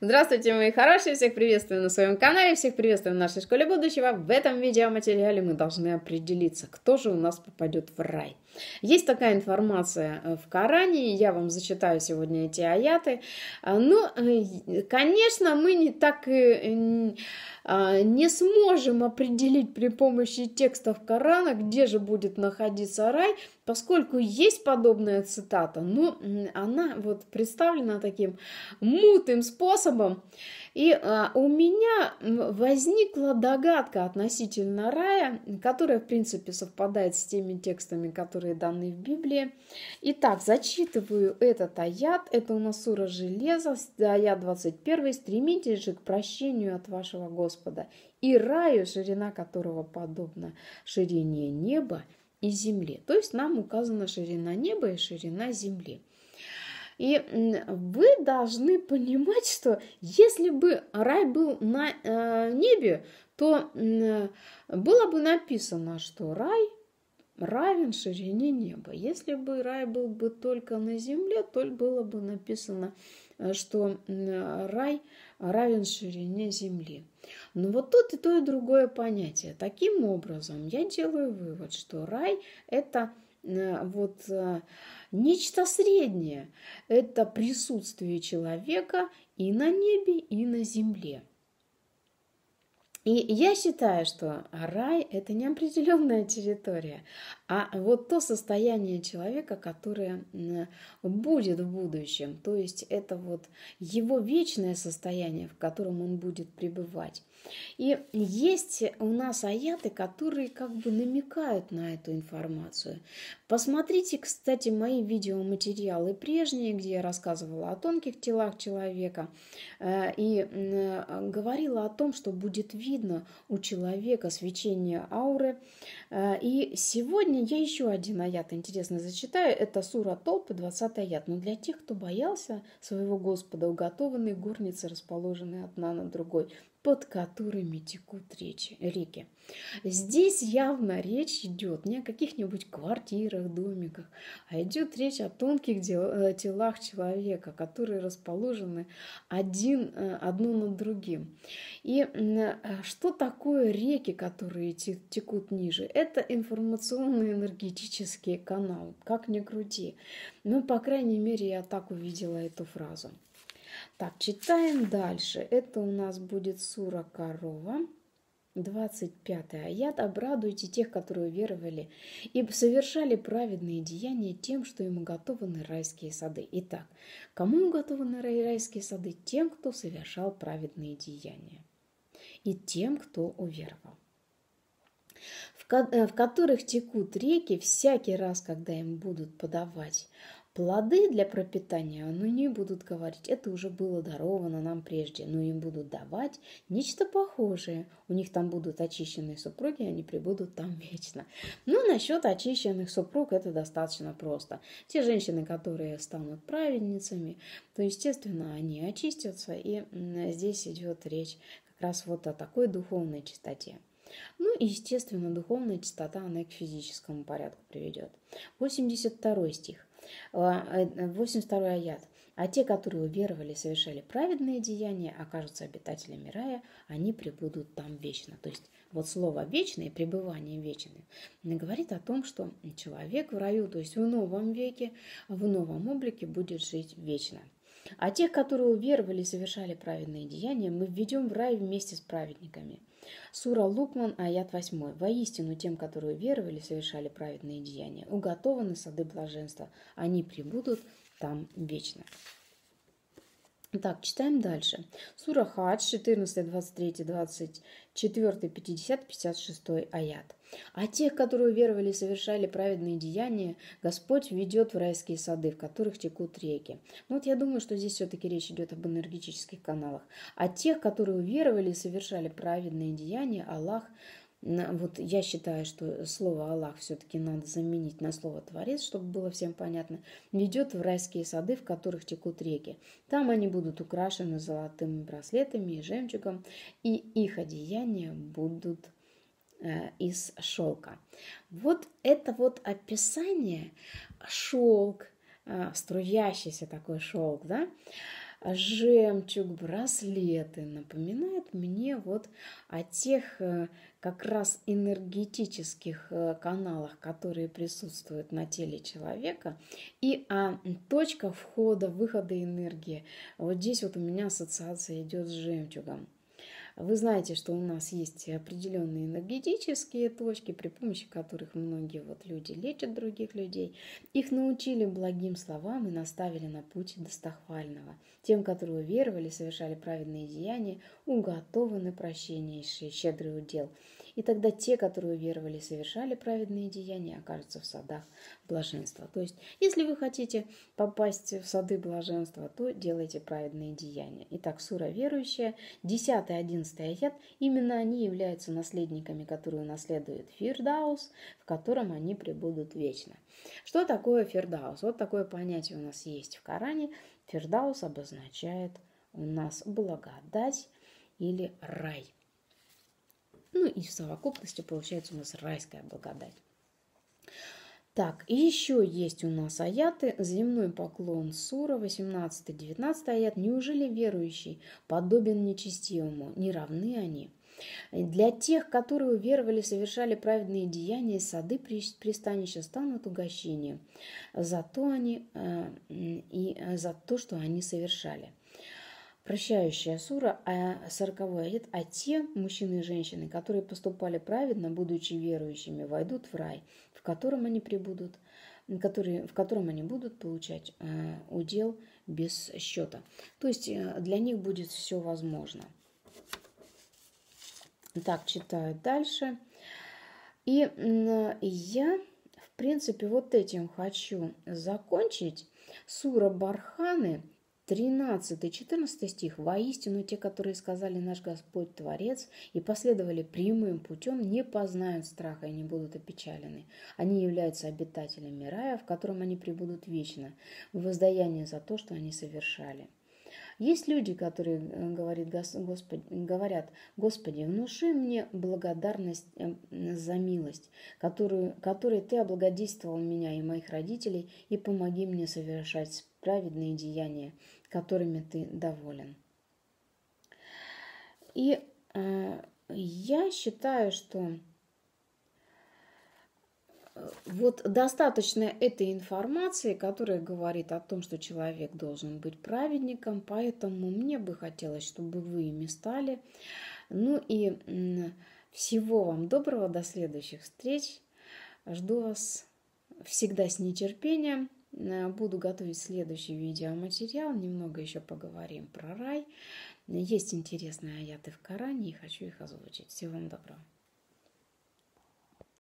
Здравствуйте, мои хорошие! Всех приветствую на своем канале, всех приветствую в нашей школе будущего. В этом видеоматериале мы должны определиться, кто же у нас попадет в рай. Есть такая информация э, в Коране, я вам зачитаю сегодня эти аяты. Э, ну, э, конечно, мы не так а, не сможем определить при помощи текстов Корана, где же будет находиться рай, поскольку есть подобная цитата, но она вот представлена таким мутым способом. И а, у меня возникла догадка относительно рая, которая, в принципе, совпадает с теми текстами, которые даны в Библии. Итак, зачитываю этот аят. Это у нас сура железа, аят 21. «Стремитесь же к прощению от вашего Господа и раю, ширина которого подобна ширине неба и земли». То есть нам указана ширина неба и ширина земли. И вы должны понимать, что если бы рай был на э, небе, то э, было бы написано, что рай равен ширине неба. Если бы рай был бы только на земле, то было бы написано, э, что рай равен ширине земли. Но вот тут и то, и другое понятие. Таким образом, я делаю вывод, что рай – это Э, вот э, нечто среднее – это присутствие человека и на небе, и на земле – и я считаю, что рай – это не определенная территория, а вот то состояние человека, которое будет в будущем, то есть это вот его вечное состояние, в котором он будет пребывать. И есть у нас аяты, которые как бы намекают на эту информацию. Посмотрите, кстати, мои видеоматериалы прежние, где я рассказывала о тонких телах человека э, и э, говорила о том, что будет вечность видно у человека свечение ауры. Э, и сегодня я еще один аят интересно зачитаю. Это сура Толпы, 20 аят. Но для тех, кто боялся своего Господа, уготованные горницы, расположенные одна на другой, под которыми текут речи, реки. Здесь явно речь идет не о каких-нибудь квартирах, домиках, а идет речь о тонких э, телах человека, которые расположены один, э, одно над другим. И что такое реки, которые текут ниже? Это информационно-энергетический канал, как ни крути. Ну, по крайней мере, я так увидела эту фразу. Так, читаем дальше. Это у нас будет сура корова. 25 аят. «Обрадуйте тех, которые веровали и совершали праведные деяния тем, что им уготованы райские сады». Итак, кому уготованы райские сады? Тем, кто совершал праведные деяния и тем, кто уверовал э, в которых текут реки всякий раз, когда им будут подавать плоды для пропитания, но ну, не будут говорить, это уже было даровано нам прежде, но им будут давать нечто похожее. У них там будут очищенные супруги, и они прибудут там вечно. Ну, насчет очищенных супруг это достаточно просто. Те женщины, которые станут праведницами, то, естественно, они очистятся, и здесь идет речь раз вот о такой духовной чистоте. Ну и, естественно, духовная чистота, она и к физическому порядку приведет. 82 стих, 82 а, э, аят. «А те, которые уверовали и совершали праведные деяния, окажутся обитателями рая, они пребудут там вечно». То есть вот слово «вечное» и «пребывание вечное» говорит о том, что человек в раю, то есть в новом веке, в новом облике будет жить вечно – а тех, которые уверовали и совершали праведные деяния, мы введем в рай вместе с праведниками. Сура Лукман, аят 8. «Воистину тем, которые веровали и совершали праведные деяния, уготованы сады блаженства, они прибудут там вечно». Так, читаем дальше. Сура Хадж 14, 23, 24, 50, 56 аят. А тех, которые веровали и совершали праведные деяния, Господь ведет в райские сады, в которых текут реки. Ну вот я думаю, что здесь все-таки речь идет об энергетических каналах. А тех, которые веровали и совершали праведные деяния, Аллах вот я считаю, что слово Аллах все-таки надо заменить на слово Творец, чтобы было всем понятно. Ведет в райские сады, в которых текут реки. Там они будут украшены золотыми браслетами и жемчугом, и их одеяния будут э, из шелка. Вот это вот описание шелк, э, струящийся такой шелк, да, жемчуг, браслеты напоминают мне вот о тех э, как раз энергетических э, каналах, которые присутствуют на теле человека, и о точках входа, выхода энергии. Вот здесь вот у меня ассоциация идет с жемчугом. Вы знаете, что у нас есть определенные энергетические точки, при помощи которых многие вот люди лечат других людей. Их научили благим словам и наставили на путь достохвального. Тем, которые веровали, совершали праведные деяния, уготованы прощеннейший щедрый удел. И тогда те, которые веровали совершали праведные деяния, окажутся в садах блаженства. То есть, если вы хотите попасть в сады блаженства, то делайте праведные деяния. Итак, сура верующая, 10-11 настоят, именно они являются наследниками, которые унаследуют Фирдаус, в котором они пребудут вечно. Что такое Фирдаус? Вот такое понятие у нас есть в Коране. Фирдаус обозначает у нас благодать или рай. Ну и в совокупности получается у нас райская благодать. Так, и еще есть у нас аяты «Земной поклон» Сура, 18-19 аят. «Неужели верующий подобен нечестивому? Не равны они?» Для тех, которые уверовали совершали праведные деяния, сады пристанища станут угощением за то, они, э, и э, за то, что они совершали. Прощающая сура, а 40 аят, а те мужчины и женщины, которые поступали праведно, будучи верующими, войдут в рай, в котором они прибудут, которые, в котором они будут получать э, удел без счета. То есть э, для них будет все возможно. Так, читаю дальше. И э, я, в принципе, вот этим хочу закончить. Сура Барханы – 13-14 стих. «Воистину те, которые сказали наш Господь Творец и последовали прямым путем, не познают страха и не будут опечалены. Они являются обитателями рая, в котором они пребудут вечно, в воздаянии за то, что они совершали». Есть люди, которые э, говорит, Господь говорят, Господи, внуши мне благодарность э, за милость, которую, которой Ты облагодействовал меня и моих родителей, и помоги мне совершать праведные деяния, которыми ты доволен. И э, я считаю, что э, вот достаточно этой информации, которая говорит о том, что человек должен быть праведником, поэтому мне бы хотелось, чтобы вы ими стали. Ну и всего вам доброго, до следующих встреч. Жду вас всегда с нетерпением. Э, буду готовить следующий видеоматериал. Немного еще поговорим про рай. Есть интересные аяты в Коране и хочу их озвучить. Всего вам доброго.